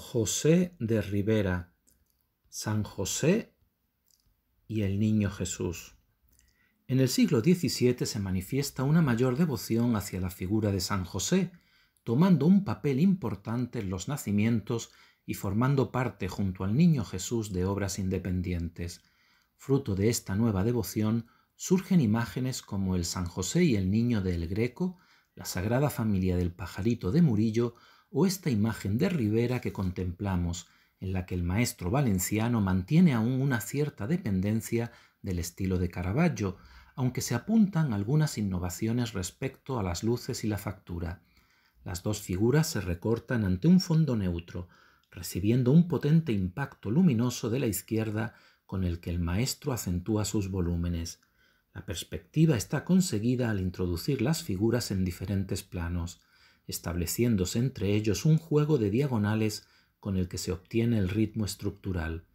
José de Rivera, San José y el Niño Jesús. En el siglo XVII se manifiesta una mayor devoción hacia la figura de San José, tomando un papel importante en los nacimientos y formando parte junto al Niño Jesús de obras independientes. Fruto de esta nueva devoción surgen imágenes como el San José y el Niño del Greco, la Sagrada Familia del Pajarito de Murillo o esta imagen de Rivera que contemplamos, en la que el maestro valenciano mantiene aún una cierta dependencia del estilo de Caravaggio, aunque se apuntan algunas innovaciones respecto a las luces y la factura. Las dos figuras se recortan ante un fondo neutro, recibiendo un potente impacto luminoso de la izquierda con el que el maestro acentúa sus volúmenes. La perspectiva está conseguida al introducir las figuras en diferentes planos estableciéndose entre ellos un juego de diagonales con el que se obtiene el ritmo estructural.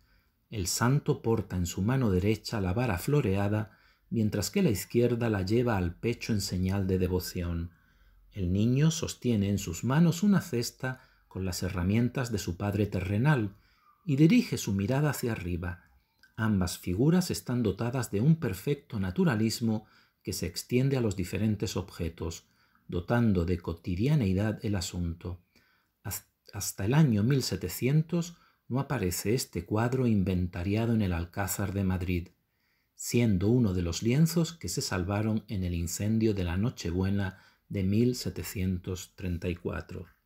El santo porta en su mano derecha la vara floreada, mientras que la izquierda la lleva al pecho en señal de devoción. El niño sostiene en sus manos una cesta con las herramientas de su padre terrenal y dirige su mirada hacia arriba. Ambas figuras están dotadas de un perfecto naturalismo que se extiende a los diferentes objetos dotando de cotidianeidad el asunto. Hasta el año 1700 no aparece este cuadro inventariado en el Alcázar de Madrid, siendo uno de los lienzos que se salvaron en el incendio de la Nochebuena de 1734.